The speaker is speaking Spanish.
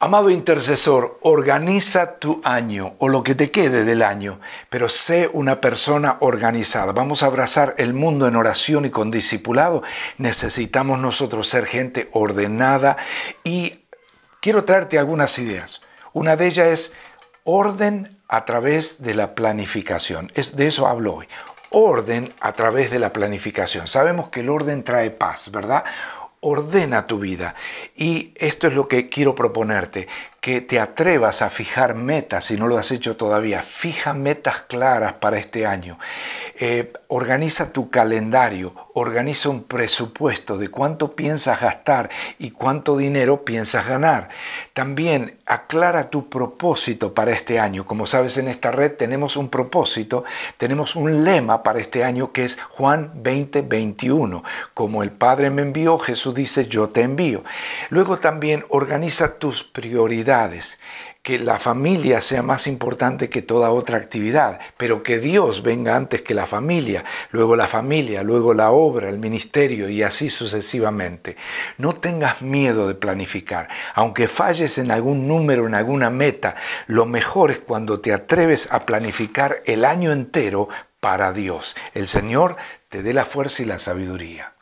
Amado intercesor, organiza tu año o lo que te quede del año, pero sé una persona organizada. Vamos a abrazar el mundo en oración y con discipulado. Necesitamos nosotros ser gente ordenada y quiero traerte algunas ideas. Una de ellas es orden a través de la planificación. Es, de eso hablo hoy. Orden a través de la planificación. Sabemos que el orden trae paz, ¿verdad? ordena tu vida. Y esto es lo que quiero proponerte, que te atrevas a fijar metas, si no lo has hecho todavía, fija metas claras para este año, eh, organiza tu calendario, organiza un presupuesto de cuánto piensas gastar y cuánto dinero piensas ganar. También aclara tu propósito para este año. Como sabes, en esta red tenemos un propósito, tenemos un lema para este año que es Juan 20:21. Como el Padre me envió, Jesús dice, yo te envío. Luego también organiza tus prioridades que la familia sea más importante que toda otra actividad, pero que Dios venga antes que la familia, luego la familia, luego la obra, el ministerio y así sucesivamente. No tengas miedo de planificar. Aunque falles en algún número, en alguna meta, lo mejor es cuando te atreves a planificar el año entero para Dios. El Señor te dé la fuerza y la sabiduría.